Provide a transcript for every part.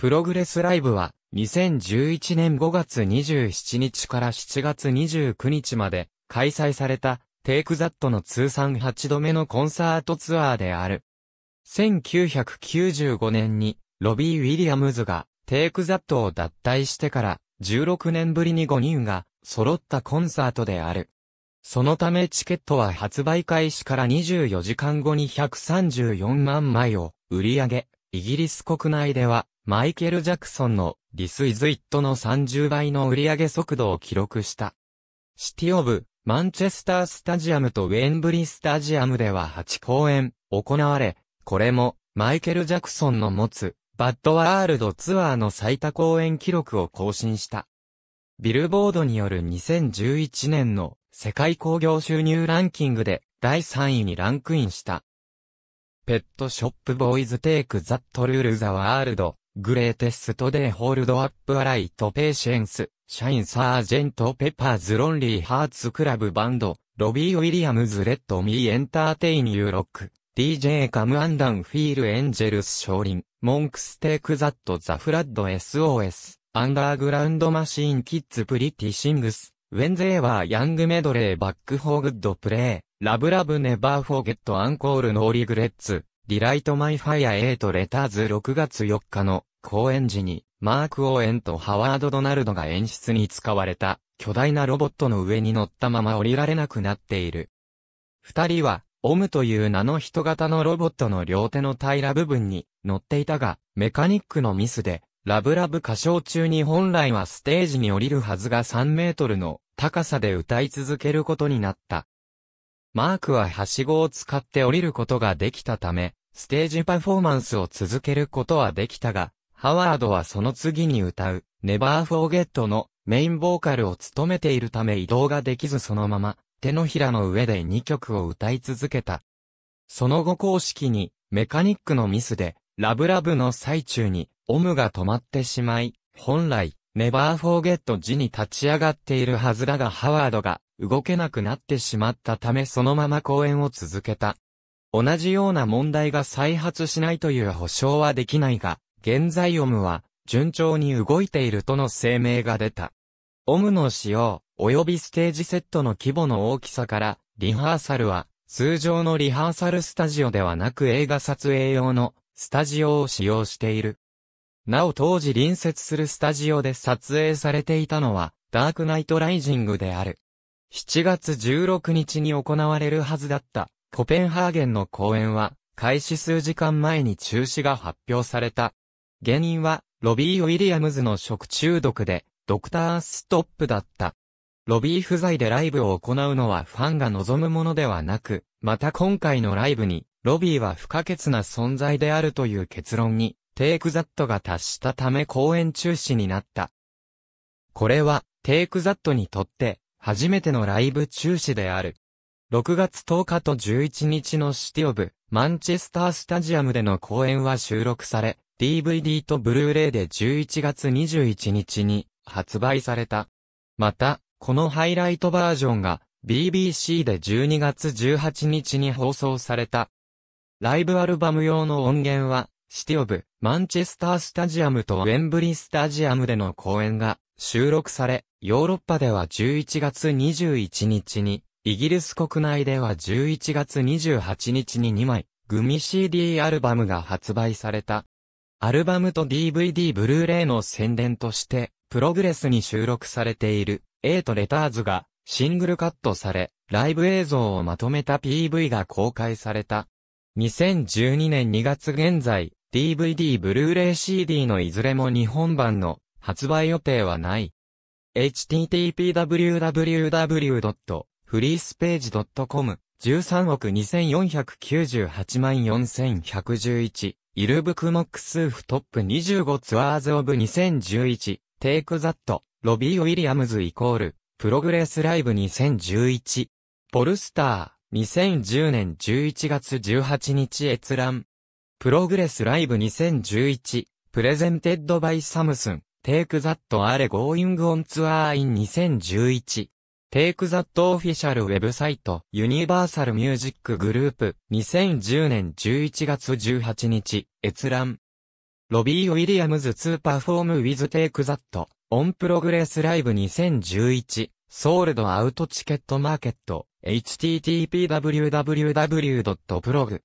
プログレスライブは、2011年5月27日から7月29日まで開催された、テイクザットの通算8度目のコンサートツアーである。1995年に、ロビー・ウィリアムズが、テイクザットを脱退してから、16年ぶりに5人が、揃ったコンサートである。そのためチケットは発売開始から24時間後に134万枚を売り上げ、イギリス国内ではマイケル・ジャクソンのディス・イズ・イットの30倍の売上速度を記録した。シティ・オブ・マンチェスター・スタジアムとウェンブリスタジアムでは8公演行われ、これもマイケル・ジャクソンの持つバッドワールドツアーの最多公演記録を更新した。ビルボードによる2011年の世界興行収入ランキングで第3位にランクインした。ペットショップボーイズテイクザットルールザワールドグレーテストデイホールドアップアライトペーシェンス、シャインサージェントペッパーズロンリーハーツクラブバンド、ロビー・ウィリアムズ・レッド・ミー・エンターテイン・ユーロック、DJ カム・アンダン・フィール・エンジェルス・ショーリン、モンクス・テイク・ザット・ザ・フラッド・ SOS、アンダーグラウンド・マシーン・キッズ・プリティ・シングス、ウェンゼーはヤングメドレー・バック・ホー・グッド・プレイ、ラブラブ・ネバー・フォーゲット・アンコール・ノーリグレッツ、リライトマイファイアエイトレターズ6月4日の公演時に、マーク・オーエンとハワード・ドナルドが演出に使われた、巨大なロボットの上に乗ったまま降りられなくなっている。二人は、オムという名の人型のロボットの両手の平ら部分に乗っていたが、メカニックのミスで、ラブラブ歌唱中に本来はステージに降りるはずが3メートルの高さで歌い続けることになった。マークははしごを使って降りることができたため、ステージパフォーマンスを続けることはできたが、ハワードはその次に歌う、Never Forget のメインボーカルを務めているため移動ができずそのまま、手のひらの上で2曲を歌い続けた。その後公式に、メカニックのミスで、ラブラブの最中に、オムが止まってしまい、本来、ネバーフォーゲット時に立ち上がっているはずだがハワードが動けなくなってしまったためそのまま公演を続けた。同じような問題が再発しないという保証はできないが、現在オムは順調に動いているとの声明が出た。オムの使用、及びステージセットの規模の大きさから、リハーサルは通常のリハーサルスタジオではなく映画撮影用のスタジオを使用している。なお当時隣接するスタジオで撮影されていたのは、ダークナイトライジングである。7月16日に行われるはずだった、コペンハーゲンの公演は、開始数時間前に中止が発表された。原因は、ロビー・ウィリアムズの食中毒で、ドクターストップだった。ロビー不在でライブを行うのはファンが望むものではなく、また今回のライブに、ロビーは不可欠な存在であるという結論に、テイクザットが達したため公演中止になった。これは、テイクザットにとって、初めてのライブ中止である。6月10日と11日のシティオブ、マンチェスタースタジアムでの公演は収録され、DVD とブルーレイで11月21日に発売された。また、このハイライトバージョンが BBC で12月18日に放送された。ライブアルバム用の音源は、シティオブ、マンチェスタースタジアムとウェンブリスタジアムでの公演が収録され、ヨーロッパでは11月21日にイギリス国内では11月28日に2枚、グミ CD アルバムが発売された。アルバムと DVD ブルーレイの宣伝として、プログレスに収録されている、とレターズが、シングルカットされ、ライブ映像をまとめた PV が公開された。2012年2月現在、DVD ブルーレイ CD のいずれも日本版の発売予定はない。http://www. フリースページ .com、13億2498万4111、イルブクモックスーフトップ25ツアーズオブ2011、テイクザット、ロビー・ウィリアムズイコール、プログレスライブ2011、ポルスター、2010年11月18日閲覧、プログレスライブ2011、プレゼンテッドバイサムスン、テイクザットアレゴーイングオンツアーイン2011、Take That Official ウェブサイト、ユニバーサルミュージックグループ、2010年11月18日、閲覧。ロビー・ウィリアムズ2パフォームウィズ・テイク・ザットオンプログレスライブ2011、ソールドアウトチケットマーケット、http://www.prog.org。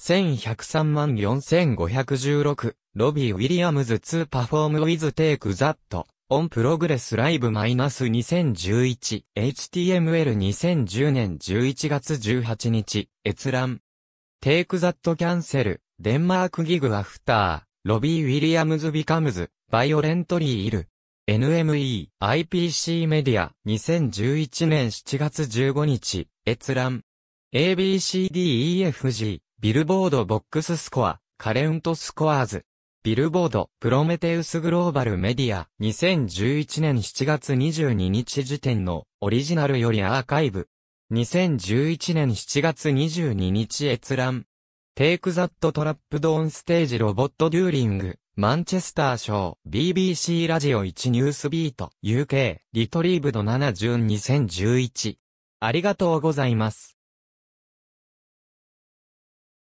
1103万4516、ロビー・ウィリアムズ2パフォーム・ウィズ・テイク・ザット、オンプログレスライブマイナス -2011、HTML2010 年11月18日、閲覧。Take that cancel, デンマークギグアフター、ロビー・ウィリアムズ・ビカムズ、バイオレントリー・イル。NME、IPC メディア、2011年7月15日、閲覧。ABCDEFG、ビルボードボックススコア、カレントスコアーズ。ビルボード、プロメテウスグローバルメディア、2011年7月22日時点の、オリジナルよりアーカイブ。2011年7月22日閲覧。Take that ップ・ドーン・ステージ、ロボットデューリング、マンチェスター賞、BBC ラジオ1ニュースビート、UK、リトリーブド7ジュ2011。ありがとうございます。